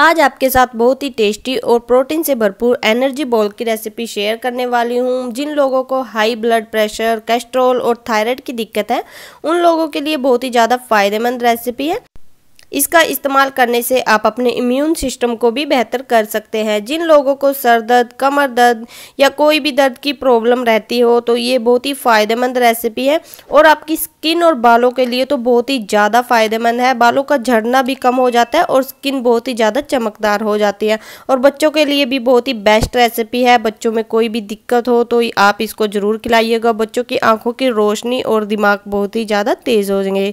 आज आपके साथ बहुत ही टेस्टी और प्रोटीन से भरपूर एनर्जी बॉल की रेसिपी शेयर करने वाली हूँ जिन लोगों को हाई ब्लड प्रेशर कैस्ट्रोल और थायराइड की दिक्कत है उन लोगों के लिए बहुत ही ज़्यादा फायदेमंद रेसिपी है इसका इस्तेमाल करने से आप अपने इम्यून सिस्टम को भी बेहतर कर सकते हैं जिन लोगों को सर दर्द कमर दर्द या कोई भी दर्द की प्रॉब्लम रहती हो तो ये बहुत ही फ़ायदेमंद रेसिपी है और आपकी स्किन और बालों के लिए तो बहुत ही ज़्यादा फ़ायदेमंद है बालों का झड़ना भी कम हो जाता है और स्किन बहुत ही ज़्यादा चमकदार हो जाती है और बच्चों के लिए भी बहुत ही बेस्ट रेसिपी है बच्चों में कोई भी दिक्कत हो तो आप इसको ज़रूर खिलाइएगा बच्चों की आँखों की रोशनी और दिमाग बहुत ही ज़्यादा तेज़ हो जाएंगे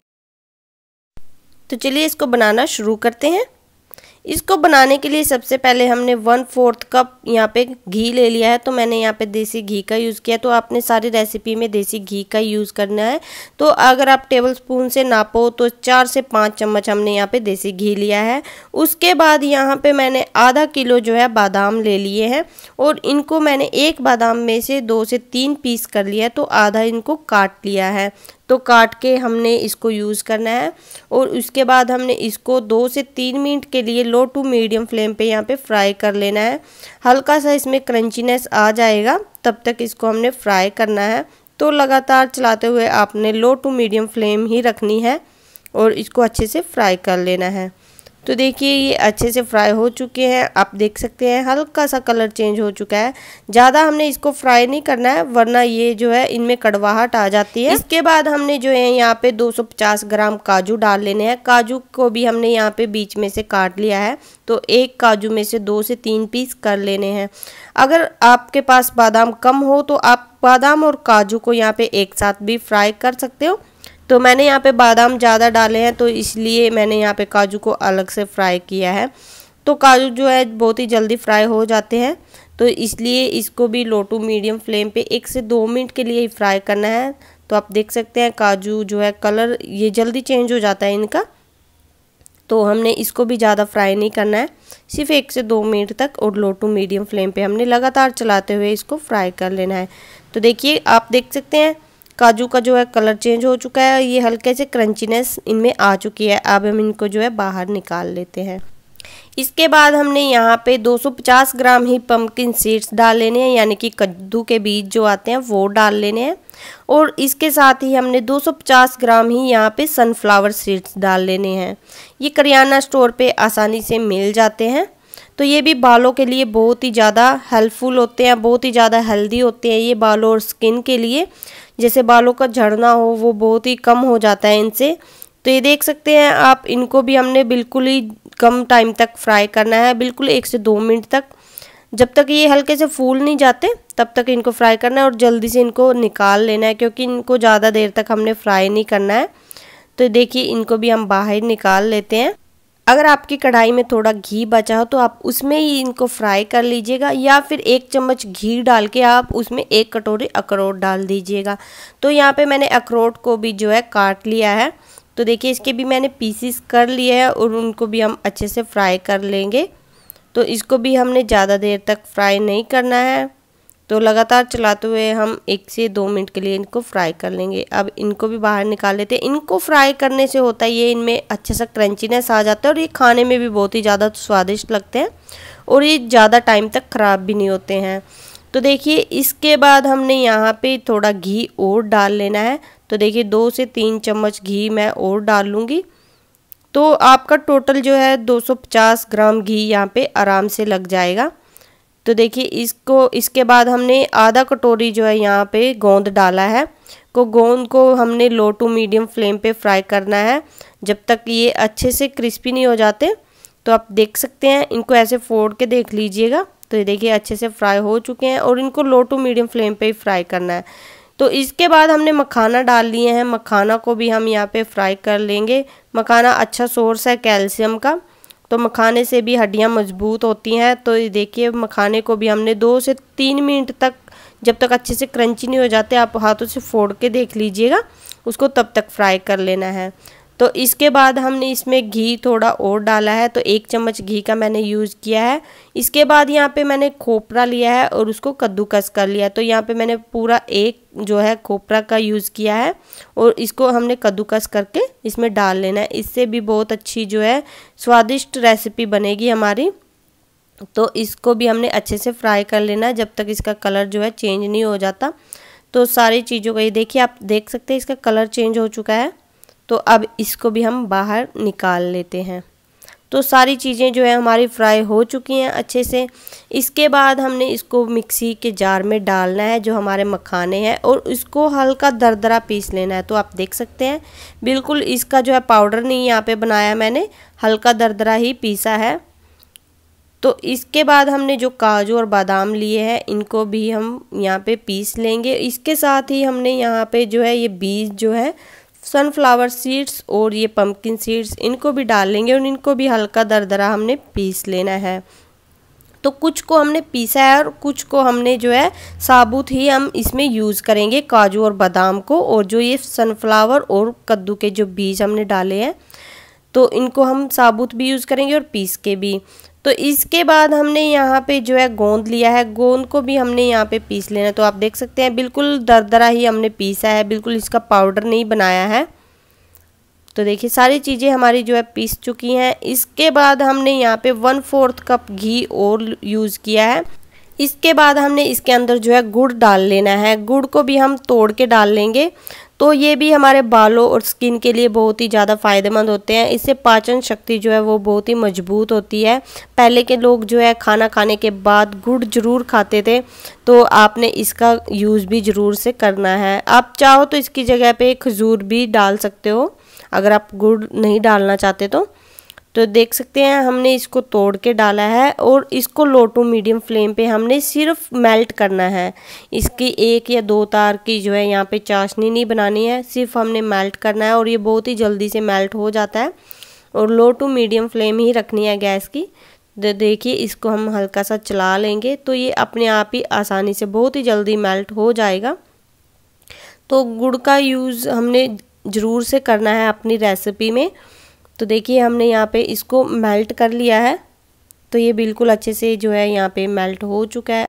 तो चलिए इसको बनाना शुरू करते हैं इसको बनाने के लिए सबसे पहले हमने वन फोर्थ कप यहाँ पे घी ले लिया है तो मैंने यहाँ पे देसी घी का यूज़ किया तो आपने सारी रेसिपी में देसी घी का यूज़ करना है तो अगर आप टेबल स्पून से नापो तो चार से पाँच चम्मच हमने यहाँ पे देसी घी लिया है उसके बाद यहाँ पे मैंने आधा किलो जो है बादाम ले लिए हैं और इनको मैंने एक बादाम में से दो से तीन पीस कर लिया तो आधा इनको काट लिया है तो काट के हमने इसको यूज़ करना है और उसके बाद हमने इसको दो से तीन मिनट के लिए लो टू मीडियम फ्लेम पे यहाँ पे फ्राई कर लेना है हल्का सा इसमें क्रंचीनेस आ जाएगा तब तक इसको हमने फ्राई करना है तो लगातार चलाते हुए आपने लो टू मीडियम फ्लेम ही रखनी है और इसको अच्छे से फ्राई कर लेना है तो देखिए ये अच्छे से फ्राई हो चुके हैं आप देख सकते हैं हल्का सा कलर चेंज हो चुका है ज़्यादा हमने इसको फ्राई नहीं करना है वरना ये जो है इनमें कड़वाहट आ जाती है इसके बाद हमने जो है यहाँ पे 250 ग्राम काजू डाल लेने हैं काजू को भी हमने यहाँ पे बीच में से काट लिया है तो एक काजू में से दो से तीन पीस कर लेने हैं अगर आपके पास बादाम कम हो तो आप बादाम और काजू को यहाँ पे एक साथ भी फ्राई कर सकते हो तो मैंने यहाँ पे बादाम ज़्यादा डाले हैं तो इसलिए मैंने यहाँ पे काजू को अलग से फ्राई किया है तो काजू जो है बहुत ही जल्दी फ्राई हो जाते हैं तो इसलिए इसको भी लो टू मीडियम फ्लेम पे एक से दो मिनट के लिए ही फ्राई करना है तो आप देख सकते हैं काजू जो है कलर ये जल्दी चेंज हो जाता है इनका तो हमने इसको भी ज़्यादा फ्राई नहीं करना है सिर्फ एक से दो मिनट तक और लो टू मीडियम फ्लेम पे हमने लगातार चलाते हुए इसको फ्राई कर लेना है तो देखिए आप देख सकते हैं काजू का जो है कलर चेंज हो चुका है ये हल्के से क्रंचीनेस इनमें आ चुकी है अब हम इनको जो है बाहर निकाल लेते हैं इसके बाद हमने यहाँ पे 250 ग्राम ही पम्पकिन सीड्स डाल लेने हैं यानी कि कद्दू के बीज जो आते हैं वो डाल लेने हैं और इसके साथ ही हमने 250 ग्राम ही यहाँ पे सनफ्लावर सीड्स डाल लेने हैं ये करियाना स्टोर पे आसानी से मिल जाते हैं तो ये भी बालों के लिए बहुत ही ज़्यादा हेल्पफुल होते हैं बहुत ही ज़्यादा हेल्दी होते हैं ये बालों और स्किन के लिए जैसे बालों का झड़ना हो वो बहुत ही कम हो जाता है इनसे तो ये देख सकते हैं आप इनको भी हमने बिल्कुल ही कम टाइम तक फ्राई करना है बिल्कुल एक से दो मिनट तक जब तक ये हल्के से फूल नहीं जाते तब तक इनको फ्राई करना है और जल्दी से इनको निकाल लेना है क्योंकि इनको ज़्यादा देर तक हमने फ्राई नहीं करना है तो देखिए इनको भी हम बाहर निकाल लेते हैं अगर आपकी कढ़ाई में थोड़ा घी बचा हो तो आप उसमें ही इनको फ्राई कर लीजिएगा या फिर एक चम्मच घी डाल के आप उसमें एक कटोरी अखरोट डाल दीजिएगा तो यहाँ पे मैंने अखरोट को भी जो है काट लिया है तो देखिए इसके भी मैंने पीसीस कर लिए हैं और उनको भी हम अच्छे से फ्राई कर लेंगे तो इसको भी हमने ज़्यादा देर तक फ्राई नहीं करना है तो लगातार चलाते हुए हम एक से दो मिनट के लिए इनको फ्राई कर लेंगे अब इनको भी बाहर निकाल लेते हैं इनको फ्राई करने से होता है ये इनमें अच्छे सा क्रंचीनेस आ जाता है और ये खाने में भी बहुत ही ज़्यादा स्वादिष्ट लगते हैं और ये ज़्यादा टाइम तक ख़राब भी नहीं होते हैं तो देखिए इसके बाद हमने यहाँ पर थोड़ा घी और डाल लेना है तो देखिए दो से तीन चम्मच घी मैं और डाल लूँगी तो आपका टोटल जो है दो ग्राम घी यहाँ पर आराम से लग जाएगा तो देखिए इसको इसके बाद हमने आधा कटोरी जो है यहाँ पे गोंद डाला है को गोंद को हमने लो टू मीडियम फ्लेम पे फ्राई करना है जब तक ये अच्छे से क्रिस्पी नहीं हो जाते तो आप देख सकते हैं इनको ऐसे फोड़ के देख लीजिएगा तो ये देखिए अच्छे से फ्राई हो चुके हैं और इनको लो टू मीडियम फ्लेम पे ही फ्राई करना है तो इसके बाद हमने मखाना डाल लिए हैं मखाना को भी हम यहाँ पे फ्राई कर लेंगे मखाना अच्छा सोर्स है कैल्शियम का तो मखाने से भी हड्डियाँ मजबूत होती हैं तो देखिए मखाने को भी हमने दो से तीन मिनट तक जब तक अच्छे से क्रंची नहीं हो जाते आप हाथों से फोड़ के देख लीजिएगा उसको तब तक फ्राई कर लेना है तो इसके बाद हमने इसमें घी थोड़ा और डाला है तो एक चम्मच घी का मैंने यूज़ किया है इसके बाद यहाँ पे मैंने खोपरा लिया है और उसको कद्दूकस कर लिया तो यहाँ पे मैंने पूरा एक जो है खोपरा का यूज़ किया है और इसको हमने कद्दूकस करके इसमें डाल लेना है इससे भी बहुत अच्छी जो है स्वादिष्ट रेसिपी बनेगी हमारी तो इसको भी हमने अच्छे से फ्राई कर लेना है जब तक इसका कलर जो है चेंज नहीं हो जाता तो सारी चीज़ों का ये देखिए आप देख सकते हैं इसका कलर चेंज हो चुका है तो अब इसको भी हम बाहर निकाल लेते हैं तो सारी चीज़ें जो है हमारी फ्राई हो चुकी हैं अच्छे से इसके बाद हमने इसको मिक्सी के जार में डालना है जो हमारे मखाने हैं और इसको हल्का दरदरा पीस लेना है तो आप देख सकते हैं बिल्कुल इसका जो है पाउडर नहीं यहाँ पे बनाया मैंने हल्का दरदरा ही पीसा है तो इसके बाद हमने जो काजू और बादाम लिए हैं इनको भी हम यहाँ पर पीस लेंगे इसके साथ ही हमने यहाँ पर जो है ये बीज जो है सनफ्लावर सीड्स और ये पम्पकिन सीड्स इनको भी डाल लेंगे और इनको भी हल्का दरदरा हमने पीस लेना है तो कुछ को हमने पीसा है और कुछ को हमने जो है साबुत ही हम इसमें यूज़ करेंगे काजू और बादाम को और जो ये सनफ्लावर और कद्दू के जो बीज हमने डाले हैं तो इनको हम साबुत भी यूज़ करेंगे और पीस के भी तो इसके बाद हमने यहाँ पे जो है गोंद लिया है गोंद को भी हमने यहाँ पे पीस लेना है तो आप देख सकते हैं बिल्कुल दरदरा ही हमने पीसा है बिल्कुल इसका पाउडर नहीं बनाया है तो देखिए सारी चीज़ें हमारी जो है पीस चुकी हैं इसके बाद हमने यहाँ पे वन फोर्थ कप घी और यूज़ किया है इसके बाद हमने इसके अंदर जो है गुड़ डाल लेना है गुड़ को भी हम तोड़ के डाल लेंगे तो ये भी हमारे बालों और स्किन के लिए बहुत ही ज़्यादा फ़ायदेमंद होते हैं इससे पाचन शक्ति जो है वो बहुत ही मजबूत होती है पहले के लोग जो है खाना खाने के बाद गुड़ ज़रूर खाते थे तो आपने इसका यूज़ भी ज़रूर से करना है आप चाहो तो इसकी जगह पे खजूर भी डाल सकते हो अगर आप गुड़ नहीं डालना चाहते तो तो देख सकते हैं हमने इसको तोड़ के डाला है और इसको लो टू मीडियम फ्लेम पे हमने सिर्फ मेल्ट करना है इसकी एक या दो तार की जो है यहाँ पे चाशनी नहीं बनानी है सिर्फ हमने मेल्ट करना है और ये बहुत ही जल्दी से मेल्ट हो जाता है और लो टू मीडियम फ्लेम ही रखनी है गैस की तो देखिए इसको हम हल्का सा चला लेंगे तो ये अपने आप ही आसानी से बहुत ही जल्दी मेल्ट हो जाएगा तो गुड़ का यूज़ हमने ज़रूर से करना है अपनी रेसिपी में तो देखिए हमने यहाँ पे इसको मेल्ट कर लिया है तो ये बिल्कुल अच्छे से जो है यहाँ पे मेल्ट हो चुका है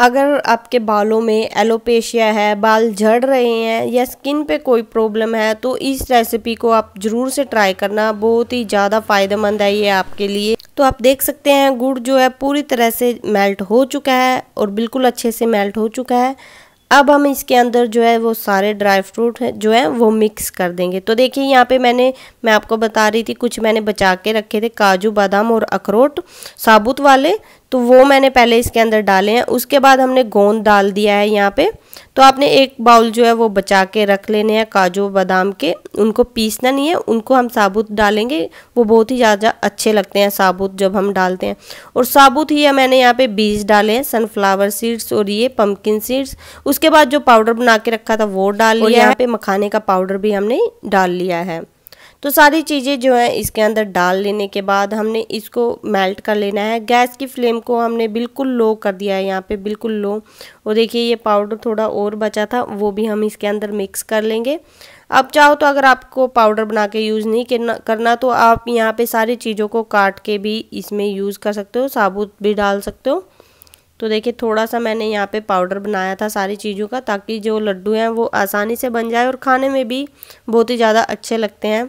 अगर आपके बालों में एलोपेशिया है बाल झड़ रहे हैं या स्किन पे कोई प्रॉब्लम है तो इस रेसिपी को आप ज़रूर से ट्राई करना बहुत ही ज़्यादा फ़ायदेमंद है ये आपके लिए तो आप देख सकते हैं गुड़ जो है पूरी तरह से मेल्ट हो चुका है और बिल्कुल अच्छे से मेल्ट हो चुका है अब हम इसके अंदर जो है वो सारे ड्राई फ्रूट है, जो है वो मिक्स कर देंगे तो देखिए यहाँ पे मैंने मैं आपको बता रही थी कुछ मैंने बचा के रखे थे काजू बादाम और अखरोट साबुत वाले तो वो मैंने पहले इसके अंदर डाले हैं उसके बाद हमने गोंद डाल दिया है यहाँ पर तो आपने एक बाउल जो है वो बचा के रख लेने हैं काजू बादाम के उनको पीसना नहीं है उनको हम साबुत डालेंगे वो बहुत ही ज़्यादा अच्छे लगते हैं साबुत जब हम डालते हैं और साबुत ही है मैंने यहाँ पे बीज डाले हैं सनफ्लावर सीड्स और ये पम्पकिन सीड्स उसके बाद जो पाउडर बना के रखा था वो डाल लिया यहाँ पे मखाने का पाउडर भी हमने डाल लिया है तो सारी चीज़ें जो है इसके अंदर डाल लेने के बाद हमने इसको मेल्ट कर लेना है गैस की फ्लेम को हमने बिल्कुल लो कर दिया है यहाँ पे बिल्कुल लो और देखिए ये पाउडर थोड़ा और बचा था वो भी हम इसके अंदर मिक्स कर लेंगे अब चाहो तो अगर आपको पाउडर बना के यूज़ नहीं करना करना तो आप यहाँ पर सारी चीज़ों को काट के भी इसमें यूज़ कर सकते हो साबुत भी डाल सकते हो तो देखिए थोड़ा सा मैंने यहाँ पे पाउडर बनाया था सारी चीज़ों का ताकि जो लड्डू हैं वो आसानी से बन जाए और खाने में भी बहुत ही ज़्यादा अच्छे लगते हैं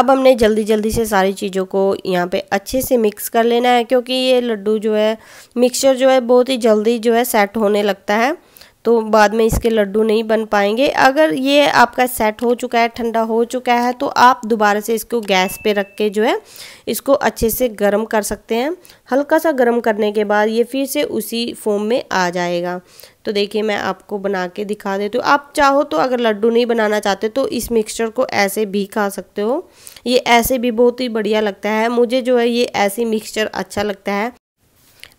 अब हमने जल्दी जल्दी से सारी चीज़ों को यहाँ पे अच्छे से मिक्स कर लेना है क्योंकि ये लड्डू जो है मिक्सचर जो है बहुत ही जल्दी जो है सेट होने लगता है तो बाद में इसके लड्डू नहीं बन पाएंगे अगर ये आपका सेट हो चुका है ठंडा हो चुका है तो आप दोबारा से इसको गैस पे रख के जो है इसको अच्छे से गर्म कर सकते हैं हल्का सा गर्म करने के बाद ये फिर से उसी फोम में आ जाएगा तो देखिए मैं आपको बना के दिखा देती हूँ आप चाहो तो अगर लड्डू नहीं बनाना चाहते तो इस मिक्सचर को ऐसे भी खा सकते हो ये ऐसे भी बहुत ही बढ़िया लगता है मुझे जो है ये ऐसी मिक्सचर अच्छा लगता है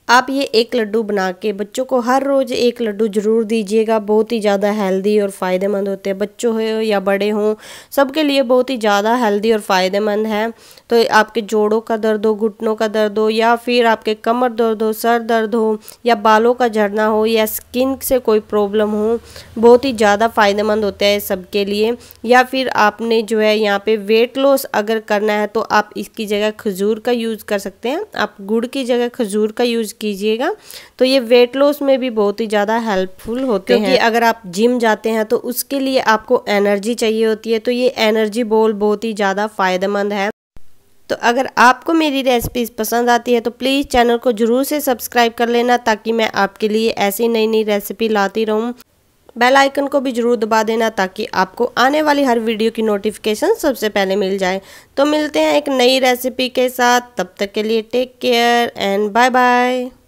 आप ये एक लड्डू बना के बच्चों को हर रोज़ एक लड्डू ज़रूर दीजिएगा बहुत ही ज़्यादा हेल्दी और फ़ायदेमंद होते हैं बच्चों हो या बड़े हों सबके लिए बहुत ही ज़्यादा हेल्दी और फ़ायदेमंद है तो आपके जोड़ों का दर्द हो घुटनों का दर्द हो या फिर आपके कमर दर्द हो सर दर्द हो या बालों का झड़ना हो या स्किन से कोई प्रॉब्लम हो बहुत ही ज़्यादा फ़ायदेमंद होता है सबके लिए या फिर आपने जो है यहाँ पर वेट लॉस अगर करना है तो आप इसकी जगह खजूर का यूज़ कर सकते हैं आप गुड़ की जगह खजूर का यूज़ यूज़ कीजिएगा तो ये वेट लॉस में भी बहुत ही ज़्यादा हेल्पफुल होते हैं अगर आप जिम जाते हैं तो उसके लिए आपको एनर्जी चाहिए होती है तो ये एनर्जी बॉल बहुत ही ज़्यादा फ़ायदेमंद है तो अगर आपको मेरी रेसिपीज़ पसंद आती है तो प्लीज़ चैनल को ज़रूर से सब्सक्राइब कर लेना ताकि मैं आपके लिए ऐसी नई नई रेसिपी लाती रहूँ बेल आइकन को भी ज़रूर दबा देना ताकि आपको आने वाली हर वीडियो की नोटिफिकेशन सबसे पहले मिल जाए तो मिलते हैं एक नई रेसिपी के साथ तब तक के लिए take care and bye bye